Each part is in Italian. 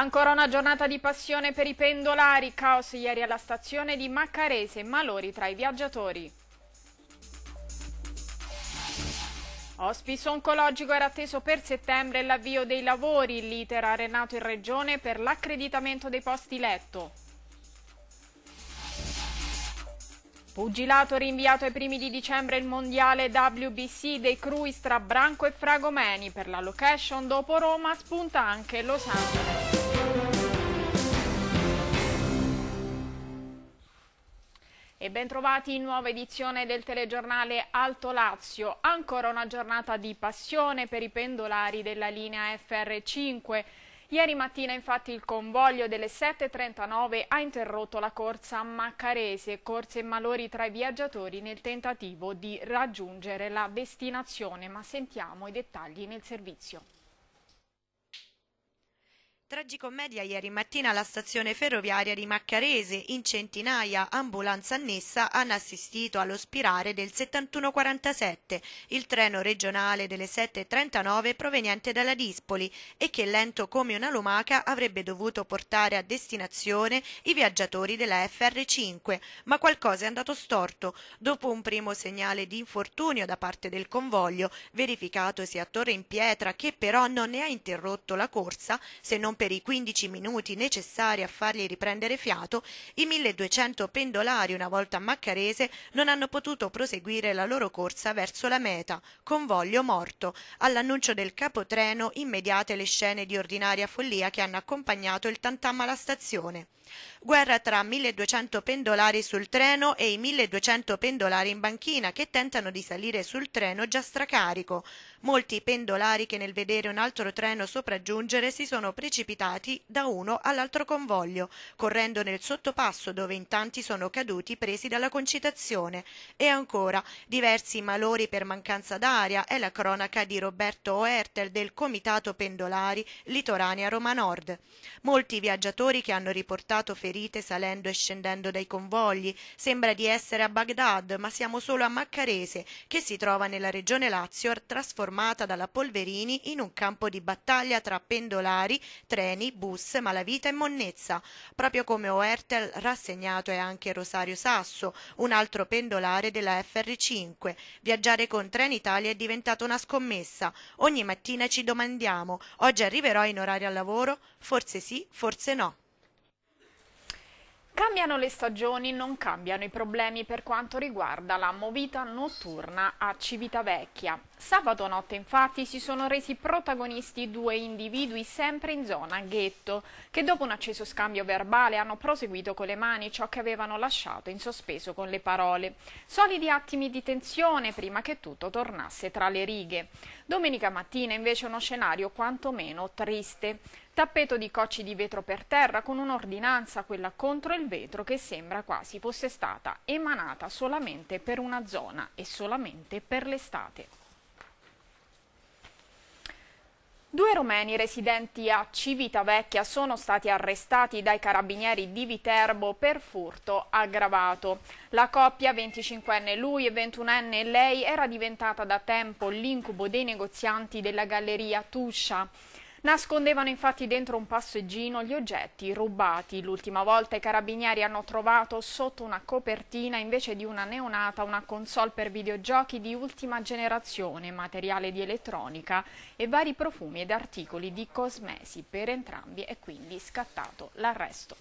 Ancora una giornata di passione per i pendolari, caos ieri alla stazione di Maccarese, malori tra i viaggiatori. Ospice oncologico era atteso per settembre l'avvio dei lavori, l'iter arenato in regione per l'accreditamento dei posti letto. Pugilato rinviato ai primi di dicembre il mondiale WBC dei Cruis tra Branco e Fragomeni. Per la location dopo Roma spunta anche Los Angeles. E bentrovati in nuova edizione del telegiornale Alto Lazio. Ancora una giornata di passione per i pendolari della linea FR5. Ieri mattina infatti il convoglio delle 7.39 ha interrotto la corsa a Maccarese, corse e malori tra i viaggiatori nel tentativo di raggiungere la destinazione, ma sentiamo i dettagli nel servizio. Tragicommedia ieri mattina alla stazione ferroviaria di Maccarese, in centinaia ambulanza annessa hanno assistito allo spirare del 7147, il treno regionale delle 7.39 proveniente dalla Dispoli e che lento come una lumaca avrebbe dovuto portare a destinazione i viaggiatori della FR5, ma qualcosa è andato storto dopo un primo segnale di infortunio da parte del convoglio verificatosi a Torre in Pietra che però non ne ha interrotto la corsa se non per i 15 minuti necessari a fargli riprendere fiato, i 1200 pendolari una volta a Maccarese non hanno potuto proseguire la loro corsa verso la meta, convoglio morto. All'annuncio del capotreno immediate le scene di ordinaria follia che hanno accompagnato il tantam alla stazione. Guerra tra 1200 pendolari sul treno e i 1200 pendolari in banchina che tentano di salire sul treno già stracarico molti pendolari che nel vedere un altro treno sopraggiungere si sono precipitati da uno all'altro convoglio, correndo nel sottopasso dove in tanti sono caduti presi dalla concitazione. E ancora, diversi malori per mancanza d'aria è la cronaca di Roberto Oertel del Comitato Pendolari Litoranea Roma Nord. Molti viaggiatori che hanno riportato ferite salendo e scendendo dai convogli. Sembra di essere a Baghdad, ma siamo solo a Maccarese, che si trova nella regione Lazio trasformata formata dalla Polverini in un campo di battaglia tra pendolari, treni, bus, malavita e monnezza, proprio come Oertel rassegnato è anche Rosario Sasso, un altro pendolare della FR5. Viaggiare con Trenitalia è diventato una scommessa. Ogni mattina ci domandiamo, oggi arriverò in orario al lavoro? Forse sì, forse no. Cambiano le stagioni, non cambiano i problemi per quanto riguarda la movita notturna a Civitavecchia. Sabato notte infatti si sono resi protagonisti due individui sempre in zona ghetto che dopo un acceso scambio verbale hanno proseguito con le mani ciò che avevano lasciato in sospeso con le parole. Solidi attimi di tensione prima che tutto tornasse tra le righe. Domenica mattina invece uno scenario quantomeno triste. Tappeto di cocci di vetro per terra con un'ordinanza, quella contro il vetro, che sembra quasi fosse stata emanata solamente per una zona e solamente per l'estate. Due romeni residenti a Civitavecchia sono stati arrestati dai carabinieri di Viterbo per furto aggravato. La coppia, 25enne lui e 21enne lei, era diventata da tempo l'incubo dei negozianti della galleria Tuscia. Nascondevano infatti dentro un passeggino gli oggetti rubati. L'ultima volta i carabinieri hanno trovato sotto una copertina invece di una neonata una console per videogiochi di ultima generazione, materiale di elettronica e vari profumi ed articoli di cosmesi. Per entrambi è quindi scattato l'arresto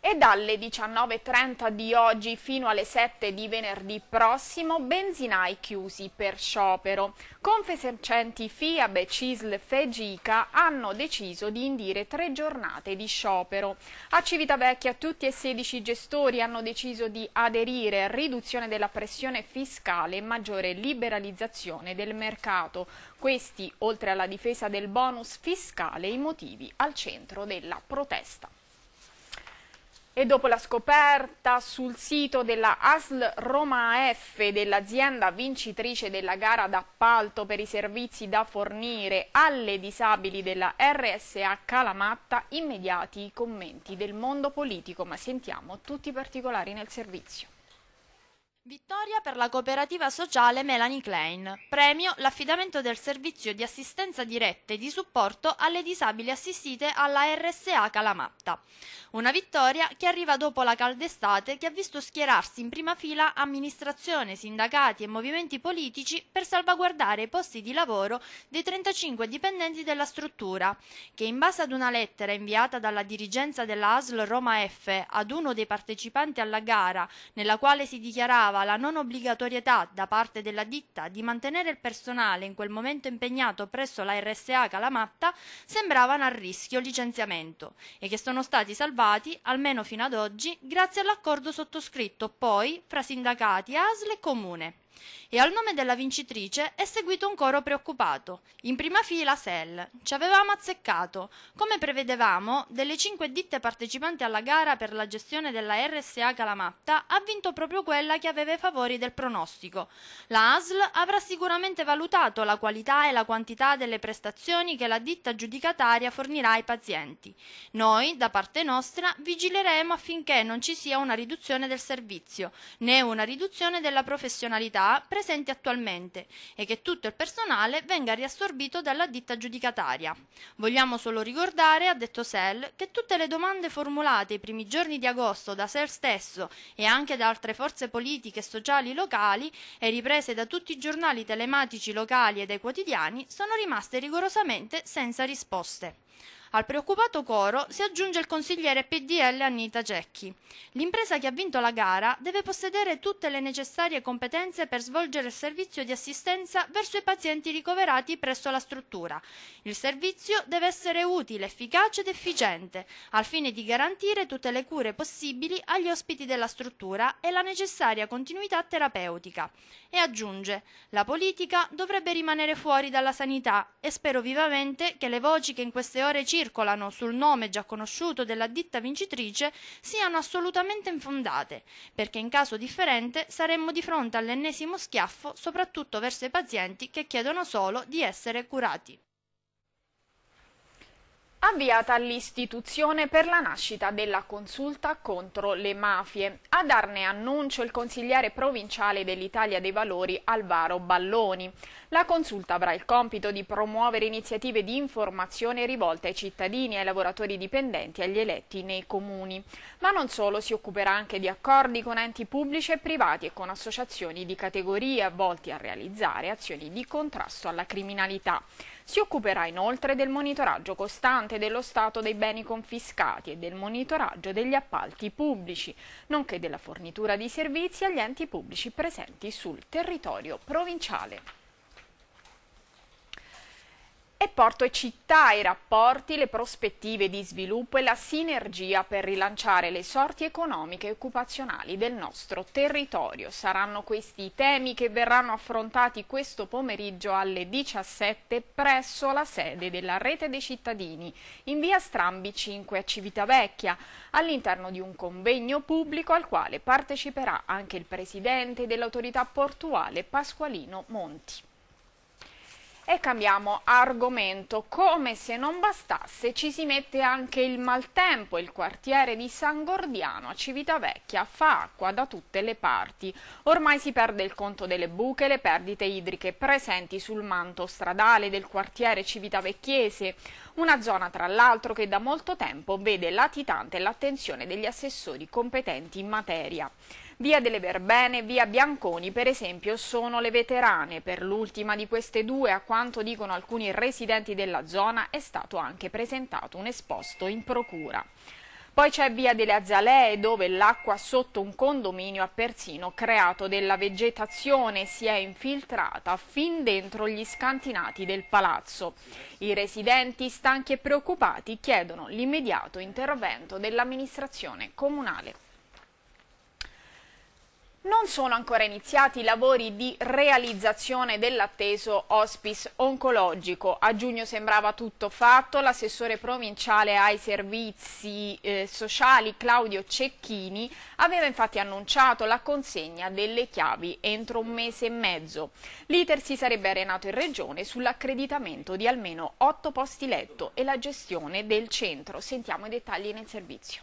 e dalle 19.30 di oggi fino alle 7 di venerdì prossimo benzinai chiusi per sciopero. Confesercenti FIAB, CISL, FEGICA hanno deciso di indire tre giornate di sciopero. A Civitavecchia tutti e 16 gestori hanno deciso di aderire, a riduzione della pressione fiscale e maggiore liberalizzazione del mercato. Questi, oltre alla difesa del bonus fiscale, i motivi al centro della protesta e dopo la scoperta sul sito della ASL Roma F dell'azienda vincitrice della gara d'appalto per i servizi da fornire alle disabili della RSA Calamatta, immediati i commenti del mondo politico, ma sentiamo tutti i particolari nel servizio. Vittoria per la cooperativa sociale Melanie Klein. Premio l'affidamento del servizio di assistenza diretta e di supporto alle disabili assistite alla RSA Calamatta. Una vittoria che arriva dopo la cald'estate che ha visto schierarsi in prima fila amministrazione, sindacati e movimenti politici per salvaguardare i posti di lavoro dei 35 dipendenti della struttura, che in base ad una lettera inviata dalla dirigenza della ASL Roma F ad uno dei partecipanti alla gara, nella quale si dichiarava rilevava la non obbligatorietà da parte della ditta di mantenere il personale in quel momento impegnato presso la RSA Calamatta sembravano a rischio licenziamento e che sono stati salvati, almeno fino ad oggi, grazie all'accordo sottoscritto poi fra sindacati, ASL e Comune e al nome della vincitrice è seguito un coro preoccupato in prima fila sel ci avevamo azzeccato come prevedevamo delle cinque ditte partecipanti alla gara per la gestione della RSA Calamatta ha vinto proprio quella che aveva i favori del pronostico la ASL avrà sicuramente valutato la qualità e la quantità delle prestazioni che la ditta giudicataria fornirà ai pazienti noi da parte nostra vigileremo affinché non ci sia una riduzione del servizio né una riduzione della professionalità presenti attualmente e che tutto il personale venga riassorbito dalla ditta giudicataria. Vogliamo solo ricordare, ha detto Sell, che tutte le domande formulate i primi giorni di agosto da Sell stesso e anche da altre forze politiche e sociali locali e riprese da tutti i giornali telematici locali e dai quotidiani sono rimaste rigorosamente senza risposte. Al preoccupato coro si aggiunge il consigliere PDL Anita Cecchi. L'impresa che ha vinto la gara deve possedere tutte le necessarie competenze per svolgere il servizio di assistenza verso i pazienti ricoverati presso la struttura. Il servizio deve essere utile, efficace ed efficiente, al fine di garantire tutte le cure possibili agli ospiti della struttura e la necessaria continuità terapeutica. E aggiunge, la politica dovrebbe rimanere fuori dalla sanità e spero vivamente che le voci che in queste ore ci circolano sul nome già conosciuto della ditta vincitrice siano assolutamente infondate, perché in caso differente saremmo di fronte all'ennesimo schiaffo soprattutto verso i pazienti che chiedono solo di essere curati avviata l'istituzione per la nascita della consulta contro le mafie. A darne annuncio il consigliere provinciale dell'Italia dei Valori Alvaro Balloni. La consulta avrà il compito di promuovere iniziative di informazione rivolte ai cittadini, ai lavoratori dipendenti e agli eletti nei comuni. Ma non solo, si occuperà anche di accordi con enti pubblici e privati e con associazioni di categoria volti a realizzare azioni di contrasto alla criminalità. Si occuperà inoltre del monitoraggio costante dello stato dei beni confiscati e del monitoraggio degli appalti pubblici, nonché della fornitura di servizi agli enti pubblici presenti sul territorio provinciale e porto e città, i rapporti, le prospettive di sviluppo e la sinergia per rilanciare le sorti economiche e occupazionali del nostro territorio. Saranno questi i temi che verranno affrontati questo pomeriggio alle 17 presso la sede della Rete dei Cittadini in via Strambi 5 a Civitavecchia, all'interno di un convegno pubblico al quale parteciperà anche il Presidente dell'autorità portuale Pasqualino Monti. E cambiamo argomento, come se non bastasse ci si mette anche il maltempo, il quartiere di San Gordiano a Civitavecchia fa acqua da tutte le parti. Ormai si perde il conto delle buche, le perdite idriche presenti sul manto stradale del quartiere civitavecchiese, una zona tra l'altro che da molto tempo vede latitante l'attenzione degli assessori competenti in materia. Via delle Verbene e via Bianconi, per esempio, sono le veterane. Per l'ultima di queste due, a quanto dicono alcuni residenti della zona, è stato anche presentato un esposto in procura. Poi c'è Via delle Azalee dove l'acqua sotto un condominio ha persino creato della vegetazione e si è infiltrata fin dentro gli scantinati del palazzo. I residenti, stanchi e preoccupati, chiedono l'immediato intervento dell'amministrazione comunale. Non sono ancora iniziati i lavori di realizzazione dell'atteso hospice oncologico. A giugno sembrava tutto fatto, l'assessore provinciale ai servizi eh, sociali Claudio Cecchini aveva infatti annunciato la consegna delle chiavi entro un mese e mezzo. L'iter si sarebbe arenato in regione sull'accreditamento di almeno otto posti letto e la gestione del centro. Sentiamo i dettagli nel servizio.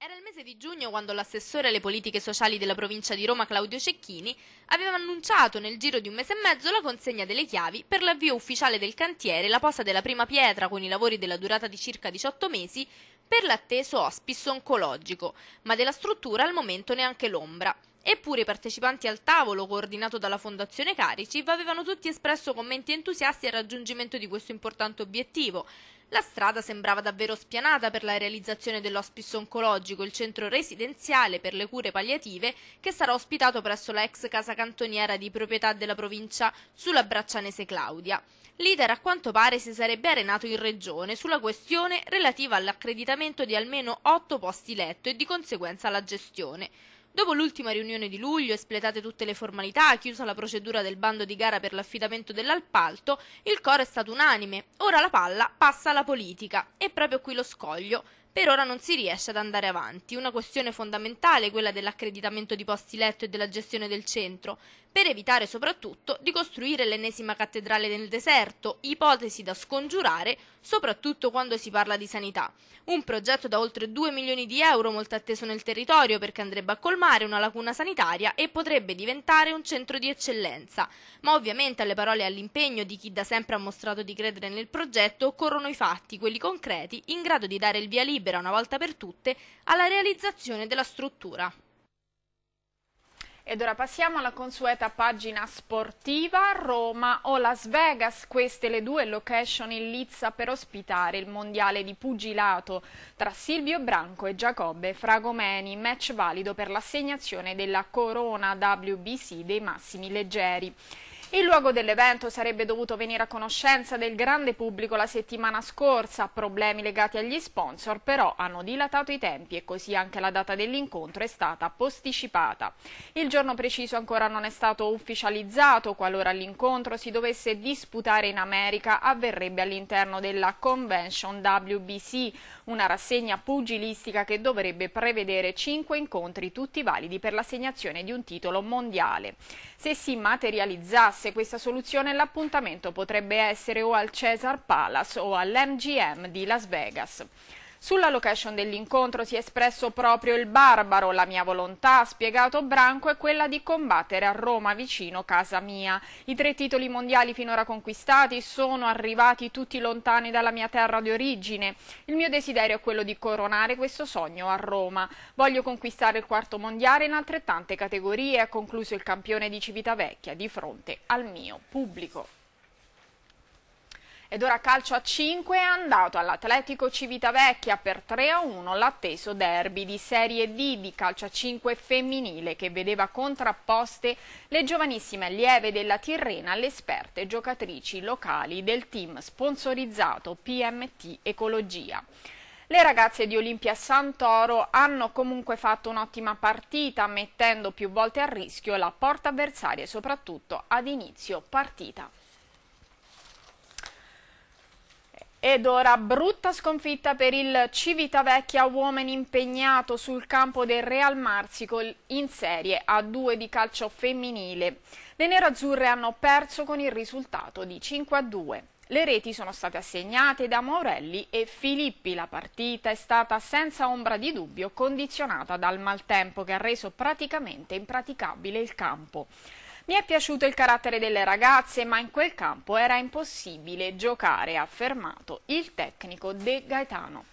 Era il mese di giugno quando l'assessore alle politiche sociali della provincia di Roma Claudio Cecchini aveva annunciato nel giro di un mese e mezzo la consegna delle chiavi per l'avvio ufficiale del cantiere, la posa della prima pietra con i lavori della durata di circa 18 mesi per l'atteso hospice oncologico, ma della struttura al momento neanche l'ombra. Eppure i partecipanti al tavolo, coordinato dalla Fondazione Carici, avevano tutti espresso commenti entusiasti al raggiungimento di questo importante obiettivo. La strada sembrava davvero spianata per la realizzazione dell'ospice oncologico, il centro residenziale per le cure palliative, che sarà ospitato presso la ex casa cantoniera di proprietà della provincia sulla Braccianese Claudia. L'iter a quanto pare si sarebbe arenato in regione sulla questione relativa all'accreditamento di almeno otto posti letto e di conseguenza alla gestione. Dopo l'ultima riunione di luglio, espletate tutte le formalità, chiusa la procedura del bando di gara per l'affidamento dell'alpalto, il coro è stato unanime. Ora la palla passa alla politica. E proprio qui lo scoglio. Per ora non si riesce ad andare avanti. Una questione fondamentale, quella dell'accreditamento di posti letto e della gestione del centro per evitare soprattutto di costruire l'ennesima cattedrale nel deserto, ipotesi da scongiurare soprattutto quando si parla di sanità. Un progetto da oltre 2 milioni di euro molto atteso nel territorio perché andrebbe a colmare una lacuna sanitaria e potrebbe diventare un centro di eccellenza. Ma ovviamente alle parole e all'impegno di chi da sempre ha mostrato di credere nel progetto occorrono i fatti, quelli concreti, in grado di dare il via libera una volta per tutte alla realizzazione della struttura. Ed ora passiamo alla consueta pagina sportiva, Roma o Las Vegas, queste le due location in lizza per ospitare il mondiale di pugilato tra Silvio Branco e Giacobbe Fragomeni, match valido per l'assegnazione della corona WBC dei massimi leggeri. Il luogo dell'evento sarebbe dovuto venire a conoscenza del grande pubblico la settimana scorsa, problemi legati agli sponsor però hanno dilatato i tempi e così anche la data dell'incontro è stata posticipata. Il giorno preciso ancora non è stato ufficializzato, qualora l'incontro si dovesse disputare in America avverrebbe all'interno della Convention WBC, una rassegna pugilistica che dovrebbe prevedere cinque incontri tutti validi per l'assegnazione di un titolo mondiale. Se si materializzasse trovasse questa soluzione l'appuntamento potrebbe essere o al Cesar Palace o all'MGM di Las Vegas. Sulla location dell'incontro si è espresso proprio il Barbaro, la mia volontà, ha spiegato Branco, è quella di combattere a Roma vicino casa mia. I tre titoli mondiali finora conquistati sono arrivati tutti lontani dalla mia terra di origine. Il mio desiderio è quello di coronare questo sogno a Roma. Voglio conquistare il quarto mondiale in altrettante categorie, ha concluso il campione di Civitavecchia di fronte al mio pubblico. Ed ora calcio a 5 è andato all'Atletico Civitavecchia per 3-1 l'atteso derby di Serie D di calcio a 5 femminile che vedeva contrapposte le giovanissime allieve della Tirrena alle esperte giocatrici locali del team sponsorizzato PMT Ecologia. Le ragazze di Olimpia Santoro hanno comunque fatto un'ottima partita mettendo più volte a rischio la porta avversaria soprattutto ad inizio partita. Ed ora brutta sconfitta per il Civitavecchia uomini impegnato sul campo del Real Marsico in serie a 2 di calcio femminile. Le nerazzurre hanno perso con il risultato di 5 a 2. Le reti sono state assegnate da Morelli e Filippi. La partita è stata senza ombra di dubbio condizionata dal maltempo che ha reso praticamente impraticabile il campo. Mi è piaciuto il carattere delle ragazze, ma in quel campo era impossibile giocare, ha affermato il tecnico De Gaetano.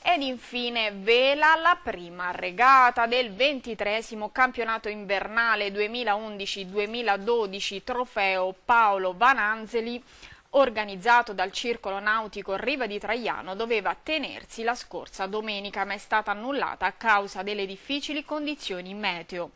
Ed infine vela la prima regata del ventitresimo campionato invernale 2011-2012 trofeo Paolo Vananzeli organizzato dal Circolo Nautico Riva di Traiano, doveva tenersi la scorsa domenica ma è stata annullata a causa delle difficili condizioni meteo.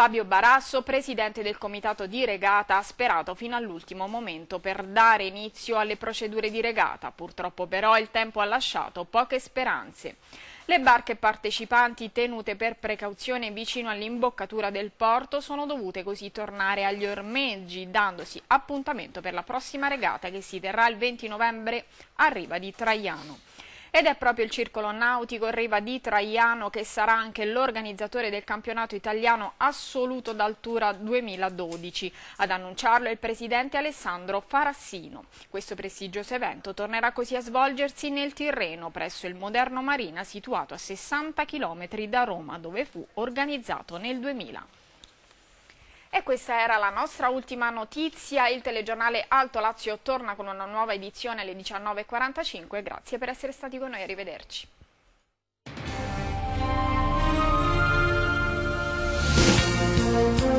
Fabio Barasso, presidente del comitato di regata, ha sperato fino all'ultimo momento per dare inizio alle procedure di regata. Purtroppo però il tempo ha lasciato poche speranze. Le barche partecipanti tenute per precauzione vicino all'imboccatura del porto sono dovute così tornare agli ormeggi, dandosi appuntamento per la prossima regata che si terrà il 20 novembre a Riva di Traiano. Ed è proprio il circolo nautico Riva di Traiano che sarà anche l'organizzatore del campionato italiano assoluto d'altura 2012. Ad annunciarlo è il presidente Alessandro Farassino. Questo prestigioso evento tornerà così a svolgersi nel Tirreno presso il moderno Marina situato a 60 km da Roma dove fu organizzato nel 2000. E questa era la nostra ultima notizia, il telegiornale Alto Lazio torna con una nuova edizione alle 19.45, grazie per essere stati con noi, arrivederci. Thank you.